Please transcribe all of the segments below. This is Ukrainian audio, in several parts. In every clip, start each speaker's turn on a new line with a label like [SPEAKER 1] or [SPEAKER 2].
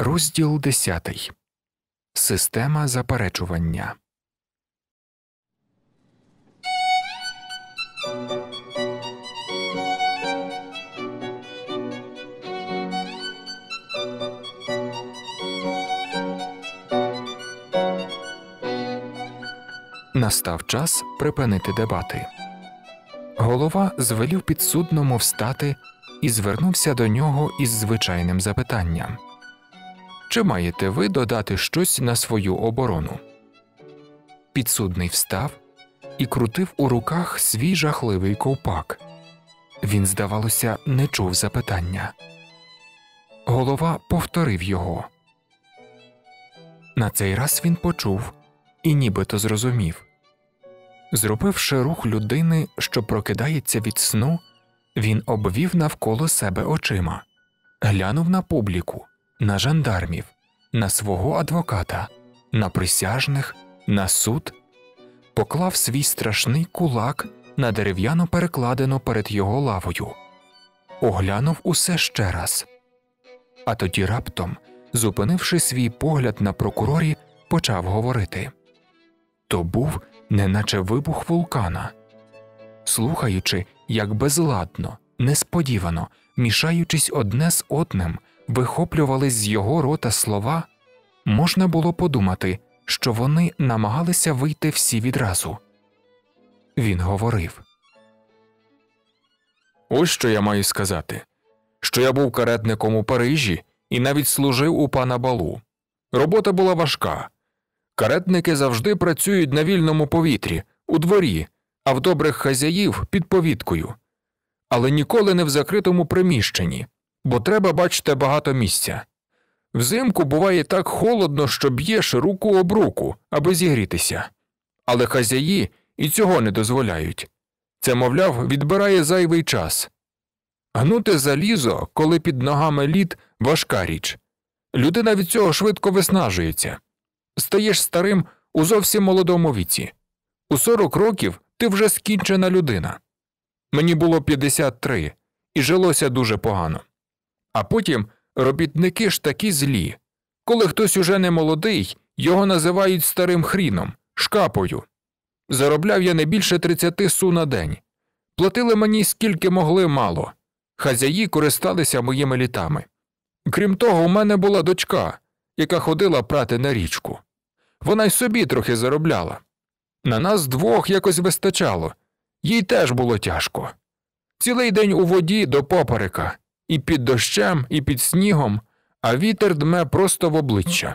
[SPEAKER 1] Розділ 10. Система заперечування. Настав час припинити дебати. Голова звелів підсудному встати і звернувся до нього із звичайним запитанням. Чи маєте ви додати щось на свою оборону? Підсудний встав і крутив у руках свій жахливий ковпак. Він, здавалося, не чув запитання. Голова повторив його. На цей раз він почув і нібито зрозумів. Зробивши рух людини, що прокидається від сну, він обвів навколо себе очима, глянув на публіку на жандармів, на свого адвоката, на присяжних, на суд, поклав свій страшний кулак на дерев'яно перекладину перед його лавою, оглянув усе ще раз. А тоді раптом, зупинивши свій погляд на прокурорі, почав говорити то був неначе вибух вулкана, слухаючи, як безладно, несподівано, мішаючись одне з одним вихоплювались з його рота слова, можна було подумати, що вони намагалися вийти всі відразу. Він говорив Ось що я маю сказати. Що я був каретником у Парижі і навіть служив у пана балу. Робота була важка. Каретники завжди працюють на вільному повітрі, у дворі, а в добрих хазяїв під повіткою, але ніколи не в закритому приміщенні бо треба, бачити багато місця. Взимку буває так холодно, що б'єш руку об руку, аби зігрітися. Але хазяї і цього не дозволяють. Це, мовляв, відбирає зайвий час. Гнути залізо, коли під ногами лід, важка річ. Людина від цього швидко виснажується. Стаєш старим у зовсім молодому віці. У 40 років ти вже скінчена людина. Мені було 53, і жилося дуже погано. А потім робітники ж такі злі. Коли хтось уже не молодий, його називають старим хріном, шкапою. Заробляв я не більше 30 су на день. Платили мені скільки могли мало. Хазяї користалися моїми літами. Крім того, у мене була дочка, яка ходила прати на річку. Вона й собі трохи заробляла. На нас двох якось вистачало, їй теж було тяжко. Цілий день у воді до поперека і під дощем, і під снігом, а вітер дме просто в обличчя.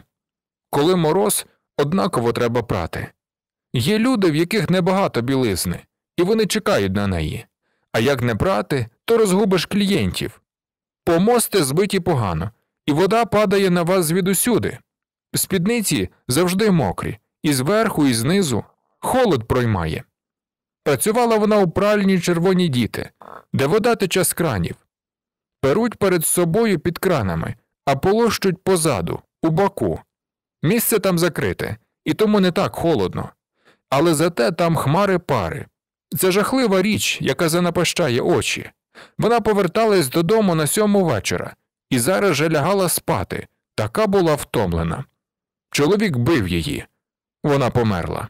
[SPEAKER 1] Коли мороз, однаково треба прати. Є люди, в яких небагато білизни, і вони чекають на неї. А як не прати, то розгубиш клієнтів. Помости збиті погано, і вода падає на вас звідусюди. Спідниці завжди мокрі, і зверху, і знизу холод проймає. Працювала вона у пральні червоні діти, де вода тече з кранів, перуть перед собою під кранами, а полощуть позаду, у боку. Місце там закрите, і тому не так холодно. Але зате там хмари пари. Це жахлива річ, яка занапащає очі. Вона поверталась додому на сьому вечора і зараз же лягала спати, така була втомлена. Чоловік бив її. Вона померла.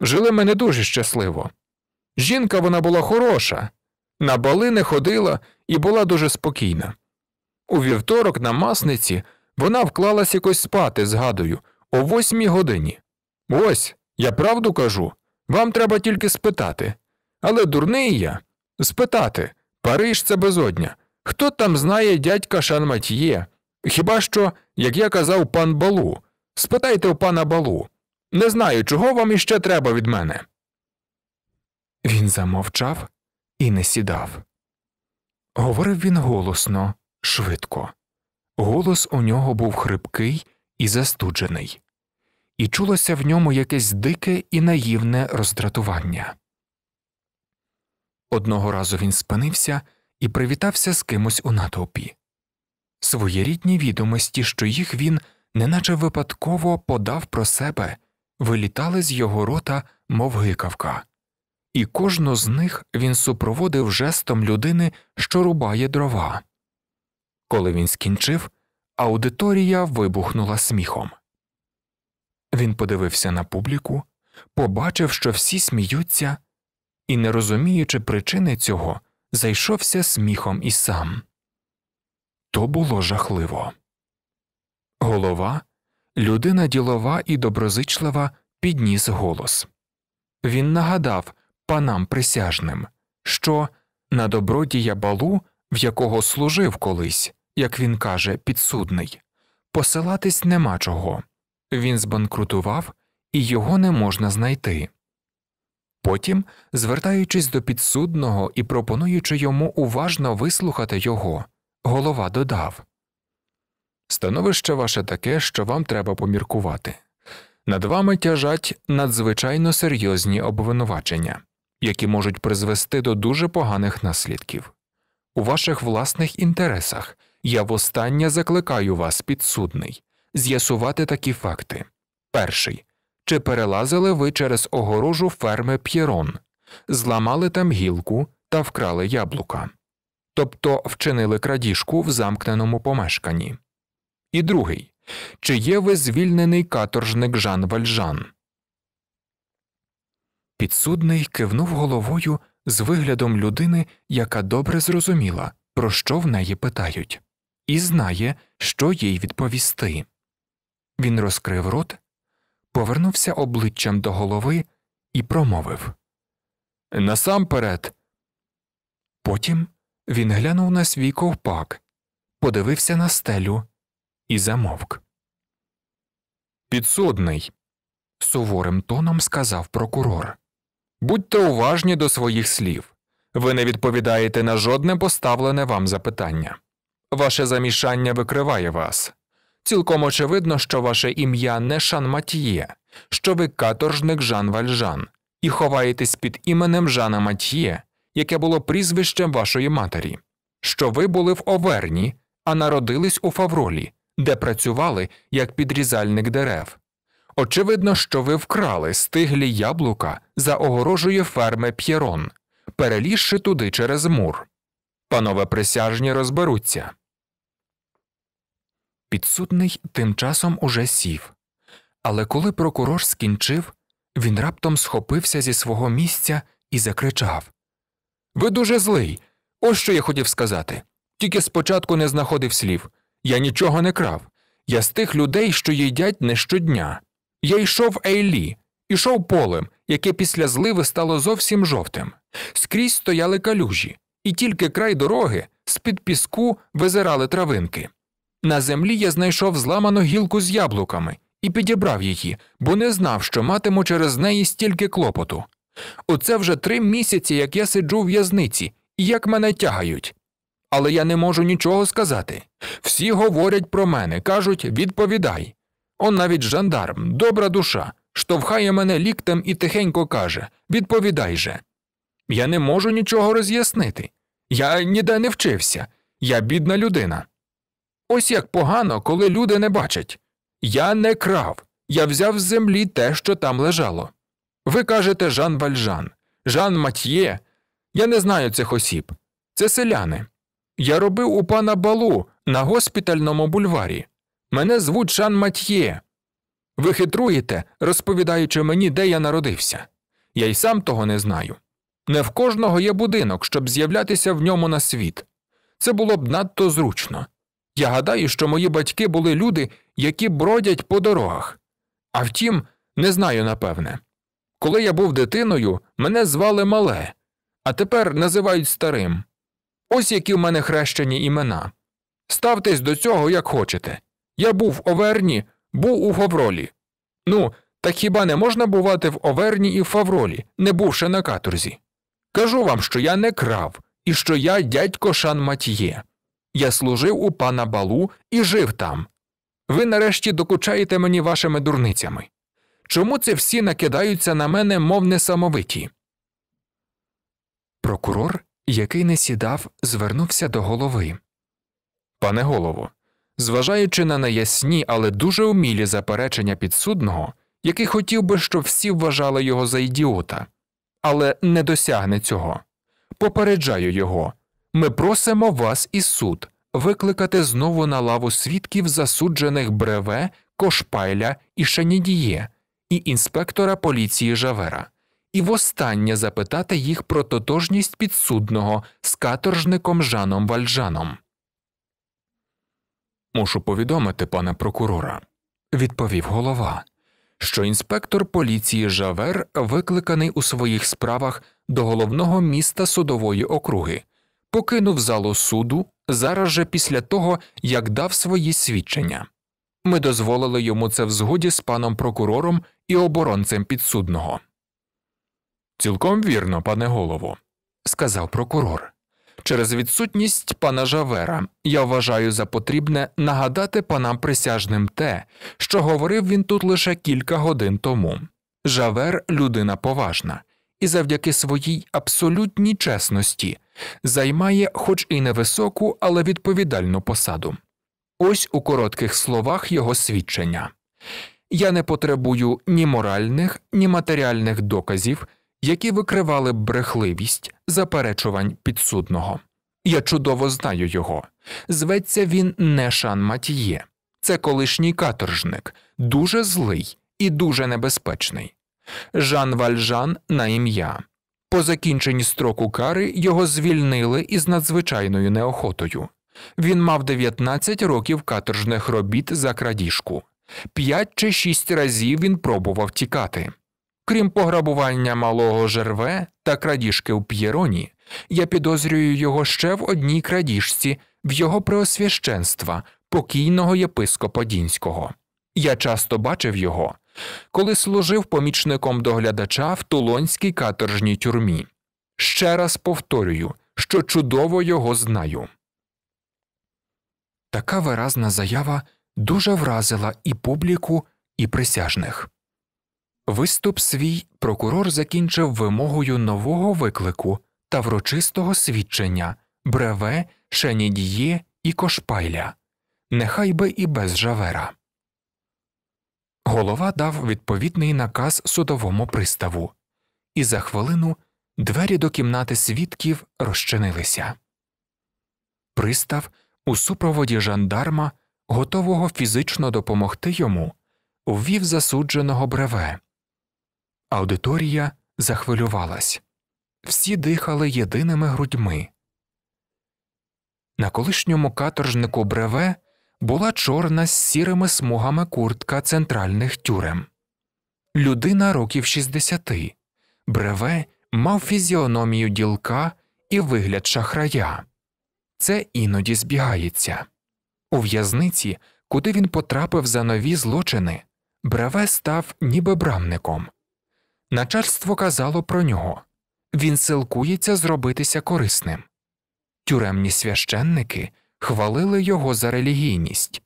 [SPEAKER 1] Жили ми не дуже щасливо. Жінка вона була хороша, на бали не ходила і була дуже спокійна. У вівторок на масниці вона вклалась якось спати, згадую, о восьмій годині. Ось, я правду кажу, вам треба тільки спитати. Але дурний я спитати Париж це безодня. Хто там знає дядька Шанматьє? Хіба що, як я казав пан Балу, спитайте у пана Балу. Не знаю, чого вам іще треба від мене. Він замовчав і не сідав. Говорив він голосно, швидко. Голос у нього був хрипкий і застуджений, і чулося в ньому якесь дике і наївне роздратування. Одного разу він спинився і привітався з кимось у натовпі. Своєрідні відомості, що їх він неначе випадково подав про себе, вилітали з його рота, мов гикавка і кожну з них він супроводив жестом людини, що рубає дрова. Коли він скінчив, аудиторія вибухнула сміхом. Він подивився на публіку, побачив, що всі сміються, і, не розуміючи причини цього, зайшовся сміхом і сам. То було жахливо. Голова, людина ділова і доброзичлива, підніс голос. Він нагадав, панам присяжним, що на добродія балу, в якого служив колись, як він каже, підсудний, посилатись нема чого він збанкрутував і його не можна знайти. Потім, звертаючись до підсудного і пропонуючи йому уважно вислухати його, голова додав Становище ваше таке, що вам треба поміркувати. Над вами тяжать надзвичайно серйозні обвинувачення які можуть призвести до дуже поганих наслідків. У ваших власних інтересах я востаннє закликаю вас, підсудний, з'ясувати такі факти перший чи перелазили ви через огорожу ферми П'єрон, зламали там гілку та вкрали яблука, тобто вчинили крадіжку в замкненому помешканні. І другий чи є ви звільнений каторжник Жан Вальжан? Підсудний кивнув головою з виглядом людини, яка добре зрозуміла, про що в неї питають, і знає, що їй відповісти. Він розкрив рот, повернувся обличчям до голови і промовив Насамперед. Потім він глянув на свій ковпак, подивився на стелю і замовк. Підсудний. Суворим тоном сказав прокурор. Будьте уважні до своїх слів, ви не відповідаєте на жодне поставлене вам запитання. Ваше замішання викриває вас. Цілком очевидно, що ваше ім'я не Шан Матьє, що ви каторжник Жан Вальжан, і ховаєтесь під іменем Жана Матьє, яке було прізвищем вашої матері, що ви були в Оверні, а народились у Фавролі, де працювали як підрізальник дерев. Очевидно, що ви вкрали стиглі яблука за огорожею ферми П'єрон, перелізши туди через мур. Панове присяжні розберуться. Підсудний тим часом уже сів. Але коли прокурор скінчив, він раптом схопився зі свого місця і закричав Ви дуже злий. Ось що я хотів сказати. Тільки спочатку не знаходив слів. Я нічого не крав. Я з тих людей, що їдять не щодня. Я йшов Ейлі, ішов полем, яке після зливи стало зовсім жовтим. Скрізь стояли калюжі, і тільки край дороги з під піску визирали травинки. На землі я знайшов зламану гілку з яблуками і підібрав її, бо не знав, що матиму через неї стільки клопоту. Оце вже три місяці, як я сиджу в в'язниці, і як мене тягають. Але я не можу нічого сказати. Всі говорять про мене, кажуть відповідай. Он навіть жандарм, добра душа, штовхає мене ліктем і тихенько каже Відповідай же. Я не можу нічого роз'яснити. Я ніде не вчився, я бідна людина. Ось як погано, коли люди не бачать. Я не крав, я взяв з землі те, що там лежало. Ви кажете Жан Вальжан, Жан Матьє. Я не знаю цих осіб. Це селяни. Я робив у пана балу на госпітальному бульварі. Мене звуть Жан Матьє. Ви хитруєте, розповідаючи мені, де я народився. Я й сам того не знаю. Не в кожного є будинок, щоб з'являтися в ньому на світ. Це було б надто зручно. Я гадаю, що мої батьки були люди, які бродять по дорогах. А втім, не знаю напевне. Коли я був дитиною, мене звали Мале, а тепер називають старим. Ось які в мене хрещені імена. Ставтесь до цього, як хочете. Я був в Оверні, був у Фавролі. Ну, так хіба не можна бувати в Оверні і в Фавролі, не бувши на каторзі? Кажу вам, що я не крав і що я дядько Шан Матіє. Я служив у пана балу і жив там. Ви нарешті докучаєте мені вашими дурницями. Чому це всі накидаються на мене, мов несамовиті? Прокурор, який не сідав, звернувся до голови. Пане голово, Зважаючи на неясні, але дуже умілі заперечення підсудного, який хотів би, щоб всі вважали його за ідіота, але не досягне цього. Попереджаю його ми просимо вас і суд викликати знову на лаву свідків засуджених бреве, кошпайля і Шанідіє, і інспектора поліції Жавера, і востаннє запитати їх про тотожність підсудного з каторжником Жаном Вальжаном. Мушу повідомити, пане прокурора, відповів голова, що інспектор поліції Жавер викликаний у своїх справах до головного міста судової округи, покинув залу суду зараз же після того, як дав свої свідчення. Ми дозволили йому це в згоді з паном прокурором і оборонцем підсудного. Цілком вірно, пане голово, сказав прокурор через відсутність пана Жавера я вважаю за потрібне нагадати панам присяжним те, що говорив він тут лише кілька годин тому. Жавер людина поважна, і завдяки своїй абсолютній чесності займає, хоч і невисоку, але відповідальну посаду. Ось у коротких словах його свідчення. Я не потребую ні моральних, ні матеріальних доказів, які викривали брехливість заперечувань підсудного. Я чудово знаю його. Зветься він Нешан Матіє, це колишній каторжник, дуже злий і дуже небезпечний. Жан Вальжан на ім'я. По закінченні строку кари його звільнили із надзвичайною неохотою. Він мав 19 років каторжних робіт за крадіжку, п'ять чи шість разів він пробував тікати. Крім пограбування малого жерве та крадіжки в п'єроні, я підозрюю його ще в одній крадіжці в його преосвященства, покійного єпископа Дінського. Я часто бачив його, коли служив помічником доглядача в тулонській каторжній тюрмі. Ще раз повторюю, що чудово його знаю. Така виразна заява дуже вразила і публіку, і присяжних. Виступ свій прокурор закінчив вимогою нового виклику та врочистого свідчення бреве, Шенідіє і Кошпайля, нехай би і без жавера. Голова дав відповідний наказ судовому приставу, і за хвилину двері до кімнати свідків розчинилися. Пристав у супроводі жандарма, готового фізично допомогти йому, ввів засудженого бреве. Аудиторія захвилювалась, всі дихали єдиними грудьми. На колишньому каторжнику бреве була чорна з сірими смугами куртка центральних тюрем. Людина років 60. Бреве мав фізіономію ділка і вигляд шахрая. Це іноді збігається. У в'язниці, куди він потрапив за нові злочини, бреве став ніби брамником. Начальство казало про нього він силкується зробитися корисним. Тюремні священники хвалили його за релігійність.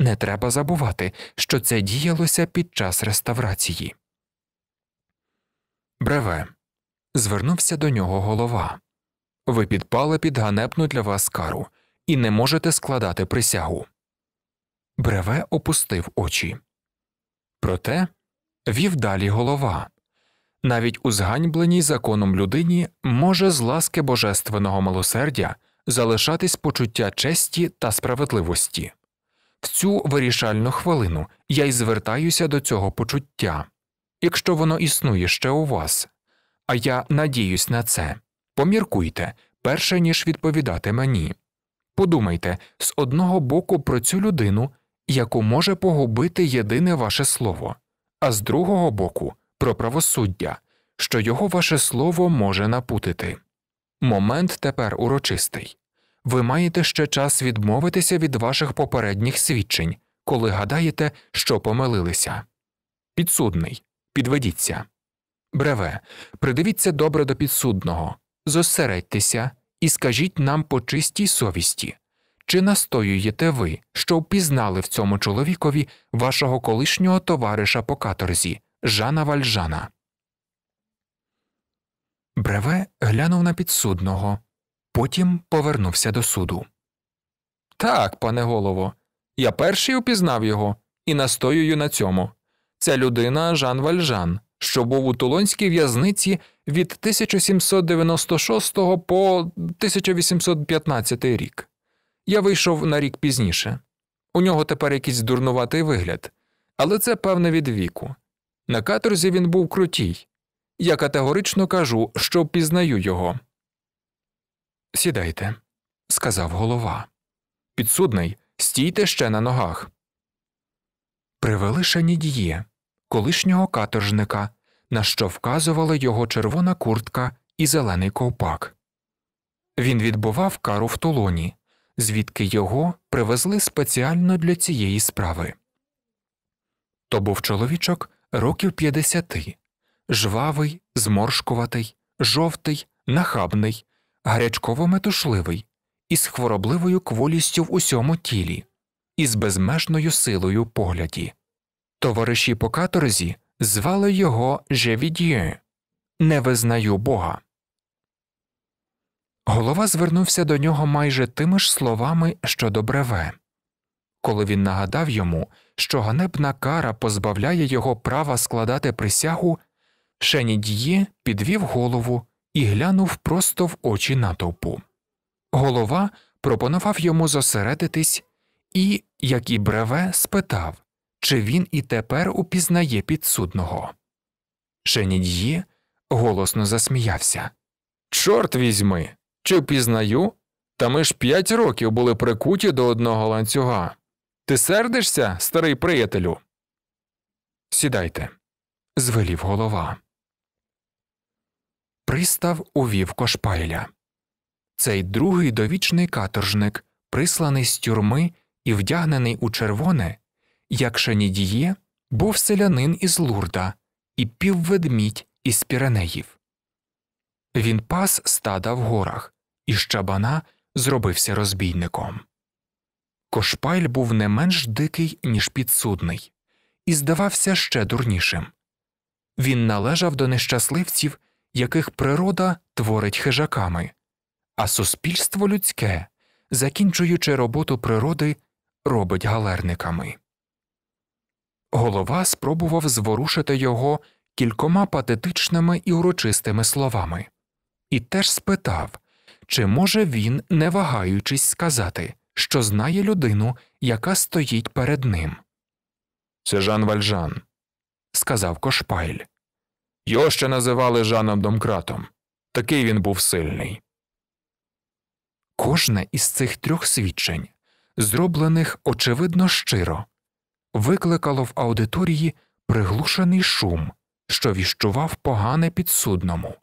[SPEAKER 1] Не треба забувати, що це діялося під час реставрації. Бреве. Звернувся до нього голова. Ви підпали під ганебну для вас кару і не можете складати присягу. Бреве опустив очі. Проте вів далі голова навіть у зганьбленій законом людині може з ласки божественного милосердя залишатись почуття честі та справедливості. В цю вирішальну хвилину я й звертаюся до цього почуття, якщо воно існує ще у вас, а я надіюсь на це. Поміркуйте, перше ніж відповідати мені. Подумайте з одного боку про цю людину, яку може погубити єдине ваше слово, а з другого боку про правосуддя, що його ваше слово може напутити. Момент тепер урочистий ви маєте ще час відмовитися від ваших попередніх свідчень, коли гадаєте, що помилилися. Підсудний. Підведіться. Бреве. Придивіться добре до підсудного. Зосередьтеся і скажіть нам по чистій совісті. Чи настоюєте ви, що впізнали в цьому чоловікові вашого колишнього товариша по каторзі, Жана Вальжана. Бреве глянув на підсудного. Потім повернувся до суду. Так, пане голово, я перший упізнав його і настоюю на цьому. Це людина Жан Вальжан, що був у Тулонській в'язниці від 1796 по 1815 рік. Я вийшов на рік пізніше. У нього тепер якийсь дурнуватий вигляд, але це певне від віку. На каторзі він був крутій. Я категорично кажу, що пізнаю його. Сідайте, сказав голова. Підсудний, стійте ще на ногах. Привели Шанідіє, колишнього каторжника, на що вказувала його червона куртка і зелений ковпак. Він відбував кару в тулоні, звідки його привезли спеціально для цієї справи. То був чоловічок років 50, жвавий, зморшкуватий, жовтий, нахабний, гарячково метушливий, із хворобливою кволістю в усьому тілі, із безмежною силою погляді. Товариші по каторзі звали його Жевід'є Не визнаю Бога. Голова звернувся до нього майже тими ж словами, що до бреве, коли він нагадав йому що ганебна кара позбавляє його права складати присягу, Шенід'є підвів голову і глянув просто в очі натовпу. Голова пропонував йому зосередитись і, як і бреве, спитав, чи він і тепер упізнає підсудного. Шенід'є голосно засміявся. Чорт візьми, чи пізнаю? Та ми ж п'ять років були прикуті до одного ланцюга. Ти сердишся, старий приятелю? Сідайте, звелів голова. Пристав увів кошпайля. Цей другий довічний каторжник, присланий з тюрми і вдягнений у червоне, як шанідіє, був селянин із Лурда і півведмідь із Піренеїв. Він пас стада в горах, і щабана зробився розбійником. Кошпайль був не менш дикий, ніж підсудний, і здавався ще дурнішим. Він належав до нещасливців, яких природа творить хижаками, а суспільство людське, закінчуючи роботу природи, робить галерниками. Голова спробував зворушити його кількома патетичними і урочистими словами, і теж спитав, чи може він, не вагаючись, сказати що знає людину, яка стоїть перед ним. Це Жан Вальжан, сказав Кошпайль. Його ще називали Жаном Домкратом. Такий він був сильний. Кожне із цих трьох свідчень, зроблених очевидно щиро, викликало в аудиторії приглушений шум, що віщував погане підсудному,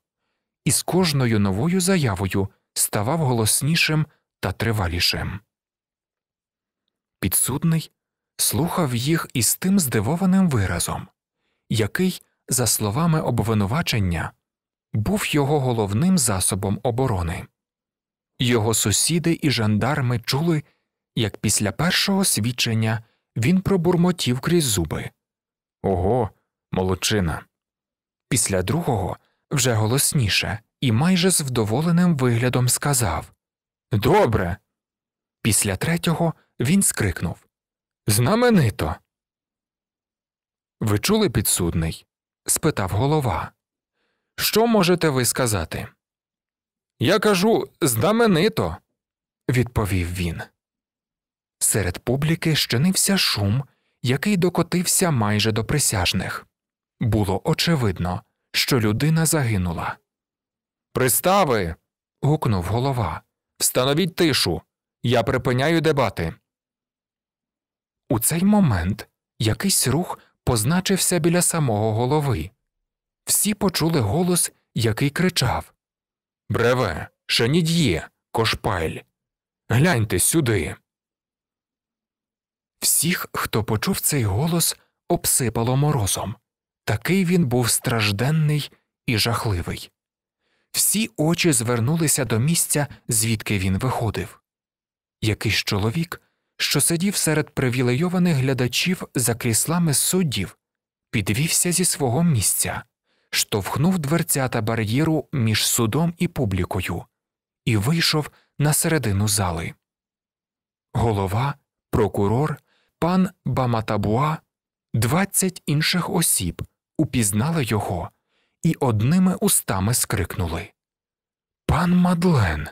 [SPEAKER 1] і з кожною новою заявою ставав голоснішим та тривалішим. Підсудний слухав їх із тим здивованим виразом, який, за словами обвинувачення, був його головним засобом оборони. Його сусіди і жандарми чули, як після першого свідчення він пробурмотів крізь зуби Ого, молодчина. Після другого вже голосніше і майже з вдоволеним виглядом сказав Добре. Після третього він скрикнув Знаменито. Ви чули підсудний? спитав голова. Що можете ви сказати? Я кажу знаменито, відповів він. Серед публіки щинився шум, який докотився майже до присяжних. Було очевидно, що людина загинула. Пристави. гукнув голова. Встановіть тишу. Я припиняю дебати. У цей момент якийсь рух позначився біля самого голови. Всі почули голос, який кричав Бреве, шанід'є, кошпайль. Гляньте сюди. Всіх, хто почув цей голос, обсипало морозом. Такий він був стражденний і жахливий. Всі очі звернулися до місця, звідки він виходив. Якийсь чоловік що сидів серед привілейованих глядачів за кріслами суддів, підвівся зі свого місця, штовхнув дверця та бар'єру між судом і публікою і вийшов на середину зали. Голова, прокурор, пан Баматабуа, двадцять інших осіб упізнали його і одними устами скрикнули Пан Мадлен.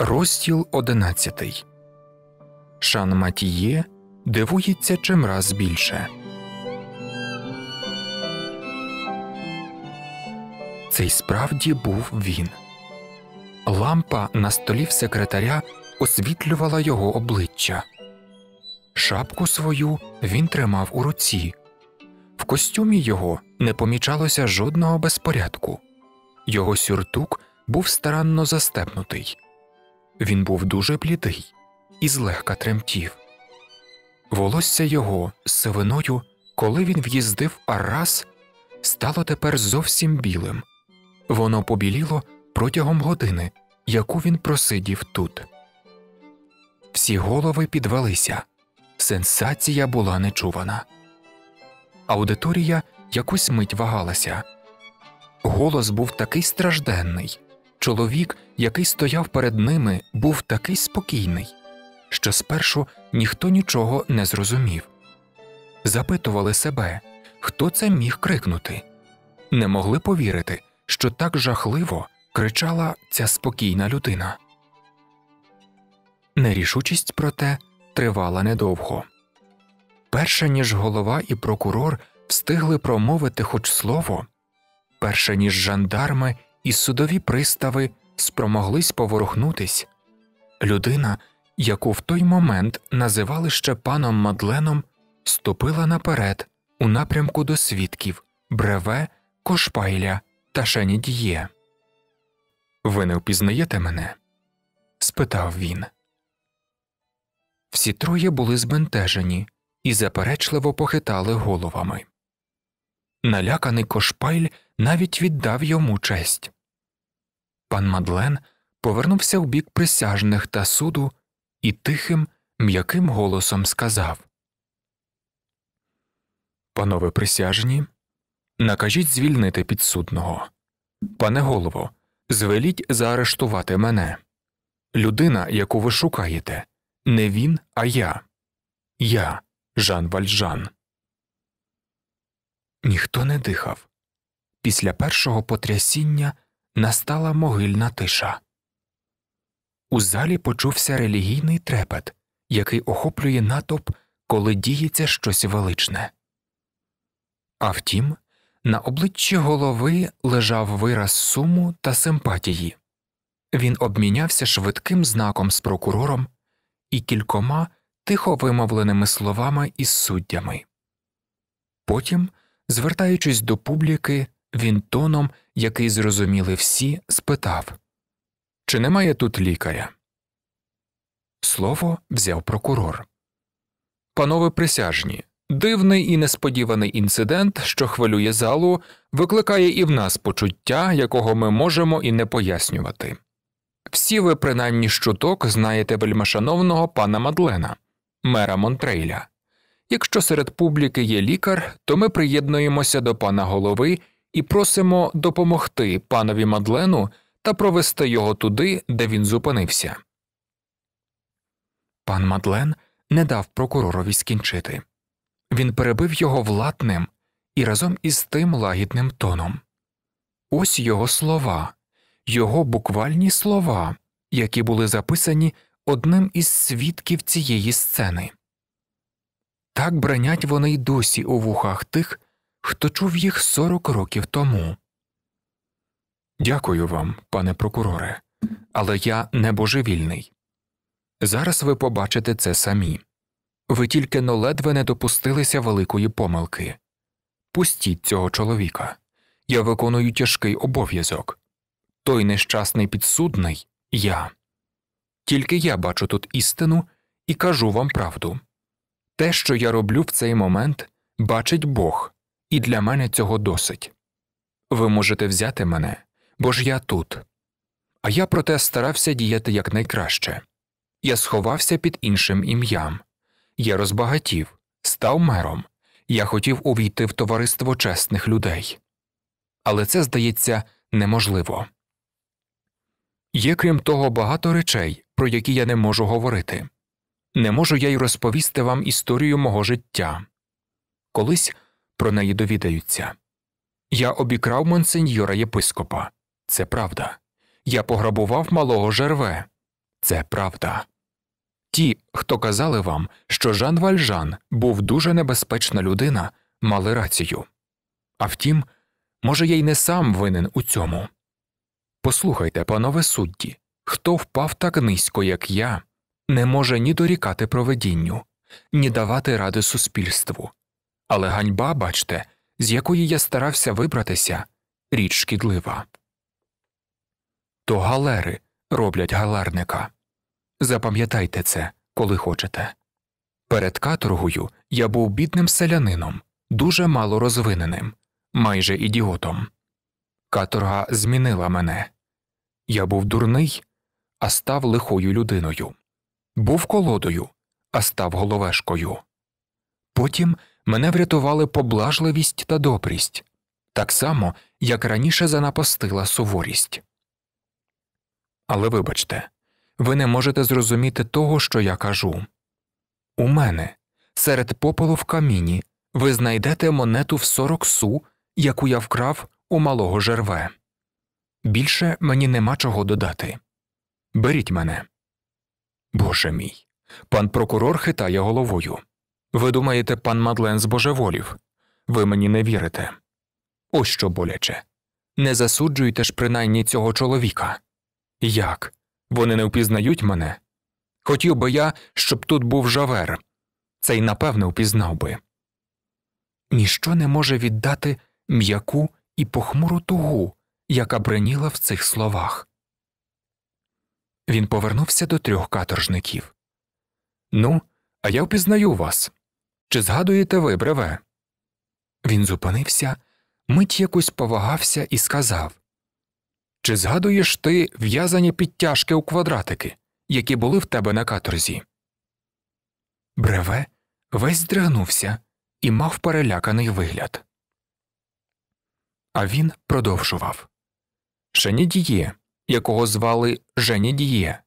[SPEAKER 1] Розділ 11 Шан Матіє дивується чимраз більше. Це й справді був він. Лампа на столі в секретаря освітлювала його обличчя. Шапку свою він тримав у руці. В костюмі його не помічалося жодного безпорядку. Його сюртук був старанно застепнутий. Він був дуже блідий і злегка тремтів. Волосся його з сивиною, коли він в'їздив Аррас, стало тепер зовсім білим. Воно побіліло протягом години, яку він просидів тут. Всі голови підвелися. Сенсація була нечувана. Аудиторія якусь мить вагалася. Голос був такий стражденний. Чоловік, який стояв перед ними, був такий спокійний що спершу ніхто нічого не зрозумів, запитували себе, хто це міг крикнути, не могли повірити, що так жахливо кричала ця спокійна людина. Нерішучість, проте, тривала недовго. Перше ніж голова і прокурор встигли промовити хоч слово, перше ніж жандарми і судові пристави спромоглись поворухнутись, людина яку в той момент називали ще паном Мадленом, ступила наперед у напрямку до свідків Бреве, Кошпайля та Шенід'є. Ви не впізнаєте мене? спитав він. Всі троє були збентежені і заперечливо похитали головами. Наляканий Кошпайль навіть віддав йому честь. Пан Мадлен повернувся в бік присяжних та суду і тихим, м'яким голосом сказав Панове присяжні, накажіть звільнити підсудного. Пане голово, звеліть заарештувати мене. Людина, яку ви шукаєте, не він, а я. Я, Жан Вальжан. Ніхто не дихав. Після першого потрясіння настала могильна тиша. У залі почувся релігійний трепет, який охоплює натовп, коли діється щось величне. А втім, на обличчі голови лежав вираз суму та симпатії. Він обмінявся швидким знаком з прокурором і кількома тихо вимовленими словами із суддями. Потім, звертаючись до публіки, він тоном, який зрозуміли всі, спитав чи немає тут лікаря? Слово взяв прокурор. Панове присяжні. Дивний і несподіваний інцидент, що хвилює залу, викликає і в нас почуття, якого ми можемо і не пояснювати. Всі ви, принаймні, щуток знаєте вельмашановного пана Мадлена, мера Монтрейля. Якщо серед публіки є лікар, то ми приєднуємося до пана голови і просимо допомогти панові Мадлену та провести його туди, де він зупинився. Пан Мадлен не дав прокуророві скінчити. Він перебив його владним і разом із тим лагідним тоном. Ось його слова, його буквальні слова, які були записані одним із свідків цієї сцени. Так бранять вони й досі у вухах тих, хто чув їх сорок років тому. Дякую вам, пане прокуроре, але я не божевільний. Зараз ви побачите це самі. Ви тільки но ледве не допустилися великої помилки. Пустіть цього чоловіка. Я виконую тяжкий обов'язок. Той нещасний підсудний я. Тільки я бачу тут істину і кажу вам правду. Те, що я роблю в цей момент, бачить Бог, і для мене цього досить. Ви можете взяти мене, бо ж я тут. А я, проте, старався діяти якнайкраще. Я сховався під іншим ім'ям, я розбагатів, став мером, я хотів увійти в товариство чесних людей. Але це, здається, неможливо. Є, крім того, багато речей, про які я не можу говорити. Не можу я й розповісти вам історію мого життя. Колись про неї довідаються. Я обікрав монсеньора єпископа. Це правда. Я пограбував малого жерве. Це правда. Ті, хто казали вам, що Жан Вальжан був дуже небезпечна людина, мали рацію. А втім, може, я й не сам винен у цьому. Послухайте, панове судді, хто впав так низько, як я, не може ні дорікати проведінню, ні давати ради суспільству. Але ганьба, бачте, з якої я старався вибратися, річ шкідлива то галери роблять галерника. Запам'ятайте це, коли хочете. Перед каторгою я був бідним селянином, дуже мало розвиненим, майже ідіотом. Каторга змінила мене. Я був дурний, а став лихою людиною. Був колодою, а став головешкою. Потім мене врятували поблажливість та добрість, так само, як раніше занапастила суворість але вибачте, ви не можете зрозуміти того, що я кажу. У мене серед попелу в каміні ви знайдете монету в сорок су, яку я вкрав у малого жерве. Більше мені нема чого додати. Беріть мене. Боже мій. Пан прокурор хитає головою. Ви думаєте, пан Мадлен збожеволів? Ви мені не вірите. Ось що боляче. Не засуджуйте ж принаймні цього чоловіка. Як? Вони не впізнають мене? Хотів би я, щоб тут був жавер, цей напевне впізнав би. Ніщо не може віддати м'яку і похмуру тугу, яка бреніла в цих словах. Він повернувся до трьох каторжників. Ну, а я впізнаю вас. Чи згадуєте ви бреве? Він зупинився, мить якось повагався і сказав чи згадуєш ти в'язані підтяжки у квадратики, які були в тебе на каторзі? Бреве весь здригнувся і мав переляканий вигляд. А він продовжував Шенідіє, якого звали Женідіє,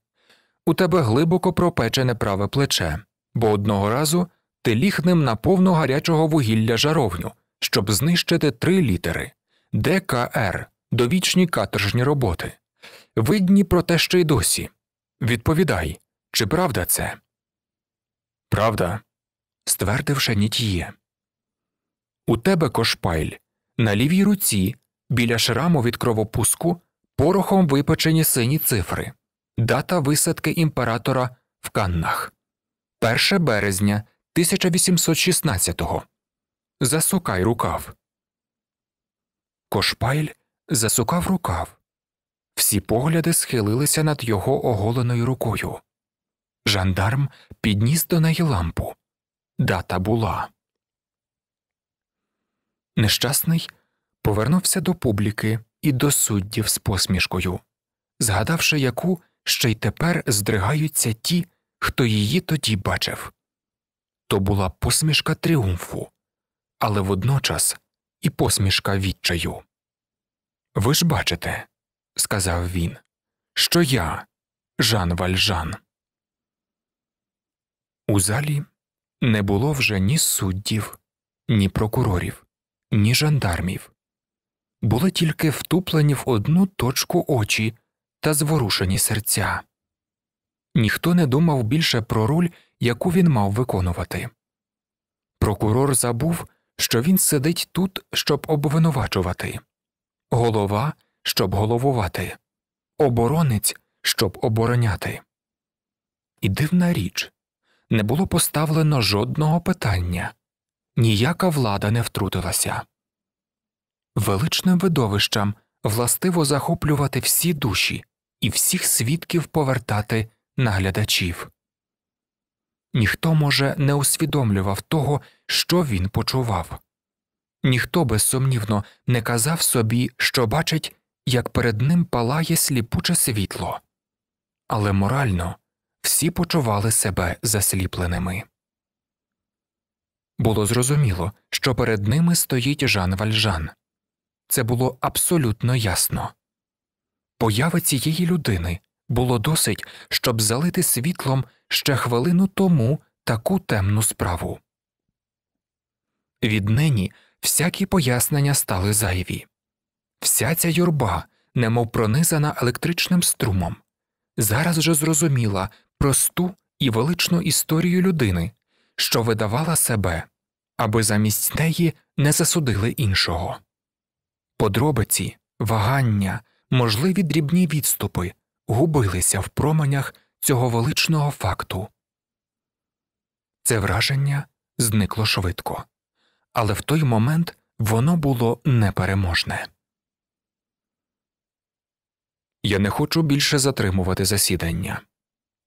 [SPEAKER 1] у тебе глибоко пропечене праве плече, бо одного разу ти ліг ним на повну гарячого вугілля жаровню, щоб знищити три літери ДКР довічні каторжні роботи. Видні про те, ще й досі. Відповідай, чи правда це? Правда. Ствердивши Шанітьє. У тебе кошпайль. На лівій руці, біля шраму від кровопуску, порохом випечені сині цифри, дата висадки імператора в Каннах. 1 березня 1816-го. Засукай рукав. Кошпайль засукав рукав, всі погляди схилилися над його оголеною рукою. Жандарм підніс до неї лампу. Дата була. Нещасний повернувся до публіки і до суддів з посмішкою, згадавши, яку ще й тепер здригаються ті, хто її тоді бачив. То була посмішка тріумфу, але водночас і посмішка відчаю. Ви ж бачите, сказав він, що я Жан Вальжан. У залі не було вже ні суддів, ні прокурорів, ні жандармів. Були тільки втуплені в одну точку очі та зворушені серця. Ніхто не думав більше про роль, яку він мав виконувати. Прокурор забув, що він сидить тут, щоб обвинувачувати голова, щоб головувати, оборонець, щоб обороняти. І дивна річ не було поставлено жодного питання, ніяка влада не втрутилася. Величним видовищам властиво захоплювати всі душі і всіх свідків повертати на глядачів. Ніхто, може, не усвідомлював того, що він почував. Ніхто безсумнівно не казав собі, що бачить, як перед ним палає сліпуче світло, але морально всі почували себе засліпленими. Було зрозуміло, що перед ними стоїть Жан Вальжан це було абсолютно ясно. Появи цієї людини було досить, щоб залити світлом ще хвилину тому таку темну справу. Віднині всякі пояснення стали зайві. Вся ця юрба, немов пронизана електричним струмом, зараз же зрозуміла просту і величну історію людини, що видавала себе, аби замість неї не засудили іншого. Подробиці, вагання, можливі дрібні відступи губилися в променях цього величного факту. Це враження зникло швидко але в той момент воно було непереможне. Я не хочу більше затримувати засідання,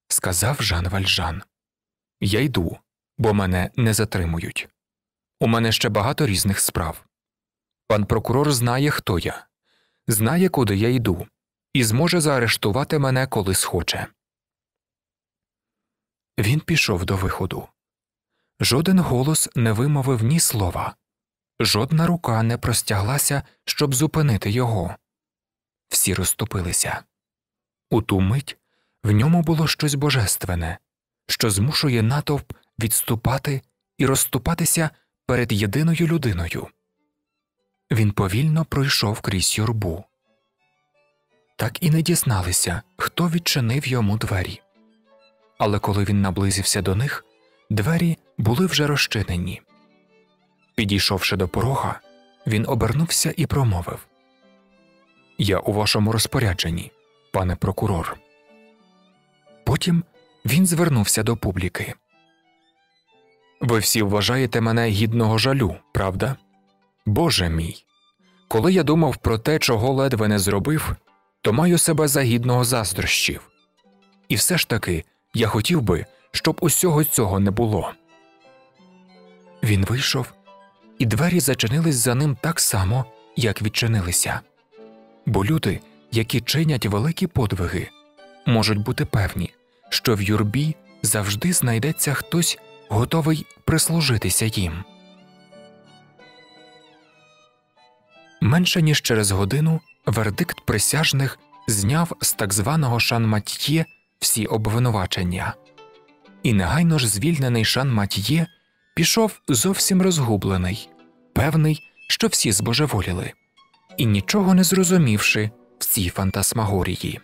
[SPEAKER 1] сказав Жан Вальжан. Я йду, бо мене не затримують. У мене ще багато різних справ. Пан прокурор знає, хто я, знає, куди я йду, і зможе заарештувати мене, коли схоче. Він пішов до виходу. Жоден голос не вимовив ні слова, жодна рука не простяглася, щоб зупинити його. Всі розступилися. У ту мить в ньому було щось божественне, що змушує натовп відступати і розступатися перед єдиною людиною. Він повільно пройшов крізь юрбу. Так і не дізналися, хто відчинив йому двері. Але коли він наблизився до них, двері були вже розчинені. Підійшовши до порога, він обернувся і промовив Я у вашому розпорядженні, пане прокурор. Потім він звернувся до публіки. Ви всі вважаєте мене гідного жалю, правда? Боже мій. Коли я думав про те, чого ледве не зробив, то маю себе за гідного заздрощів. І все ж таки я хотів би, щоб усього цього не було. Він вийшов, і двері зачинились за ним так само, як відчинилися. Бо люди, які чинять великі подвиги, можуть бути певні, що в юрбі завжди знайдеться хтось, готовий прислужитися їм. Менше ніж через годину вердикт присяжних зняв з так званого Шан Матьє всі обвинувачення, і негайно ж звільнений Шан Матьє – пішов зовсім розгублений, певний, що всі збожеволіли, і нічого не зрозумівши в цій фантасмагорії.